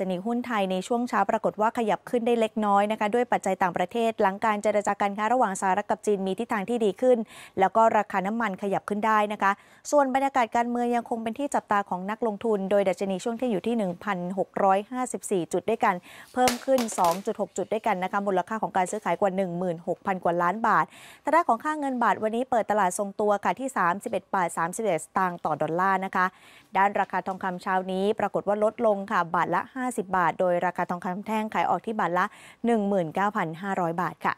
ชนีหุ้นไทยในช่วงเช้า ปรากฏว่าขยับขึ้นได้เล็กน้อยนะคะด้วยปัจจัยต่างประเทศ หลังการเจรจาการค้าระหว่างสหรัฐกับจีนมีทิศทางที่ดีขึ้น แล้วก็ราคาน้ำมันขยับขึ้นได้นะคะ ส่วนบรรยากาศการเมืองยังคงเป็นที่จับตาของนักลงทุนโดยดัชนีช่วงที่อยู่ที่1654จุดด้วยกัน เพิ่มขึ้น2.6จุดด้วยกันนะคะมูลค่าของการซื้อขายกว่า16,000กว่าล้านบาททางด้านของค่าเงินบาทวันนี้เปิดตลาดทรงตัวค่ะที่31บาท31สตางค์ต่อดอลลาร์นะคะ ด้านราคาทองคำเช้านี้ปรากฏว่าลดลงค่ะบาทละ5 50บาท โดยราคาทองคำแท่ง ขายออกที่บาทละ 19,500 บาทค่ะ